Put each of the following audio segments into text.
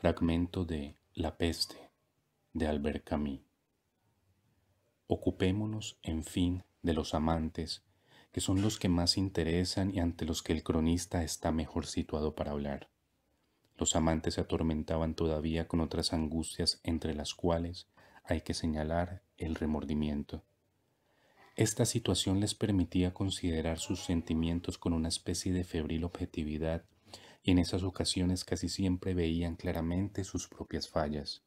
Fragmento de La peste de Albert Camus. Ocupémonos, en fin, de los amantes, que son los que más interesan y ante los que el cronista está mejor situado para hablar. Los amantes se atormentaban todavía con otras angustias entre las cuales hay que señalar el remordimiento. Esta situación les permitía considerar sus sentimientos con una especie de febril objetividad y en esas ocasiones casi siempre veían claramente sus propias fallas.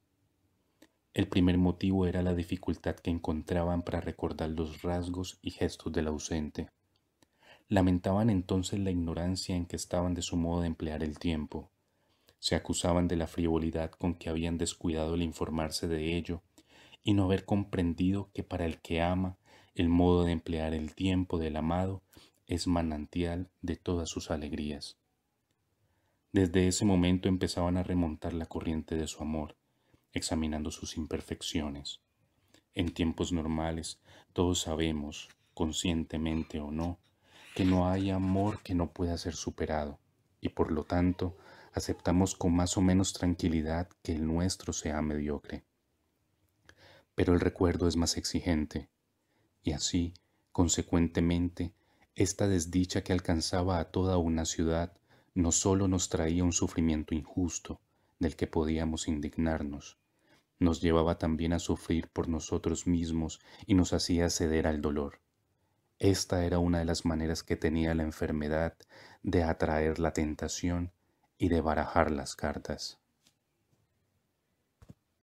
El primer motivo era la dificultad que encontraban para recordar los rasgos y gestos del ausente. Lamentaban entonces la ignorancia en que estaban de su modo de emplear el tiempo. Se acusaban de la frivolidad con que habían descuidado el informarse de ello y no haber comprendido que para el que ama, el modo de emplear el tiempo del amado es manantial de todas sus alegrías. Desde ese momento empezaban a remontar la corriente de su amor, examinando sus imperfecciones. En tiempos normales, todos sabemos, conscientemente o no, que no hay amor que no pueda ser superado, y por lo tanto, aceptamos con más o menos tranquilidad que el nuestro sea mediocre. Pero el recuerdo es más exigente, y así, consecuentemente, esta desdicha que alcanzaba a toda una ciudad no solo nos traía un sufrimiento injusto del que podíamos indignarnos, nos llevaba también a sufrir por nosotros mismos y nos hacía ceder al dolor. Esta era una de las maneras que tenía la enfermedad de atraer la tentación y de barajar las cartas.